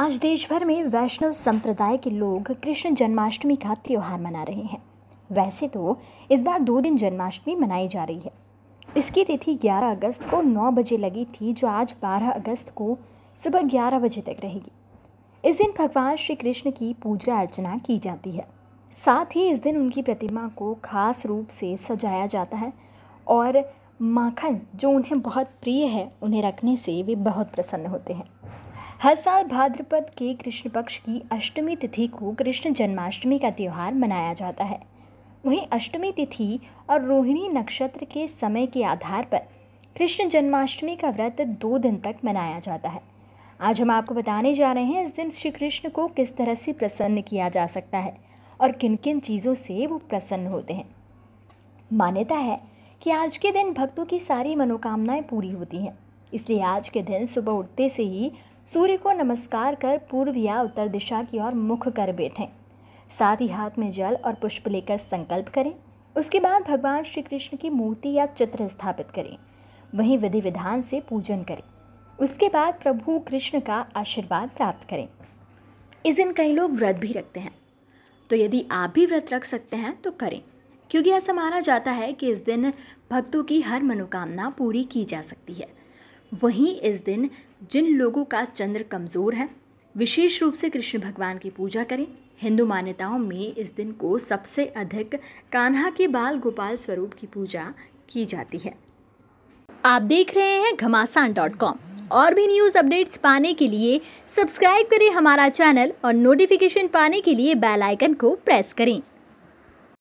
आज देश भर में वैष्णव संप्रदाय के लोग कृष्ण जन्माष्टमी का त्यौहार मना रहे हैं वैसे तो इस बार दो दिन जन्माष्टमी मनाई जा रही है इसकी तिथि 11 अगस्त को 9 बजे लगी थी जो आज 12 अगस्त को सुबह 11 बजे तक रहेगी इस दिन भगवान श्री कृष्ण की पूजा अर्चना की जाती है साथ ही इस दिन उनकी प्रतिमा को खास रूप से सजाया जाता है और माखन जो उन्हें बहुत प्रिय है उन्हें रखने से वे बहुत प्रसन्न होते हैं हर साल भाद्रपद के कृष्ण पक्ष की अष्टमी तिथि को कृष्ण जन्माष्टमी का त्यौहार मनाया जाता है वहीं अष्टमी तिथि और रोहिणी नक्षत्र के समय के आधार पर कृष्ण जन्माष्टमी का व्रत दो दिन तक मनाया जाता है आज हम आपको बताने जा रहे हैं इस दिन श्री कृष्ण को किस तरह से प्रसन्न किया जा सकता है और किन किन चीज़ों से वो प्रसन्न होते हैं मान्यता है कि आज के दिन भक्तों की सारी मनोकामनाएं पूरी होती हैं इसलिए आज के दिन सुबह उठते से ही सूर्य को नमस्कार कर पूर्व या उत्तर दिशा की ओर मुख कर बैठें साथ ही हाथ में जल और पुष्प लेकर संकल्प करें उसके बाद भगवान श्री कृष्ण की मूर्ति या चित्र स्थापित करें वहीं विधि विधान से पूजन करें उसके बाद प्रभु कृष्ण का आशीर्वाद प्राप्त करें इस दिन कई लोग व्रत भी रखते हैं तो यदि आप भी व्रत रख सकते हैं तो करें क्योंकि ऐसा माना जाता है कि इस दिन भक्तों की हर मनोकामना पूरी की जा सकती है वहीं इस दिन जिन लोगों का चंद्र कमज़ोर है विशेष रूप से कृष्ण भगवान की पूजा करें हिंदू मान्यताओं में इस दिन को सबसे अधिक कान्हा के बाल गोपाल स्वरूप की पूजा की जाती है आप देख रहे हैं घमासान डॉट कॉम और भी न्यूज़ अपडेट्स पाने के लिए सब्सक्राइब करें हमारा चैनल और नोटिफिकेशन पाने के लिए बेल आइकन को प्रेस करें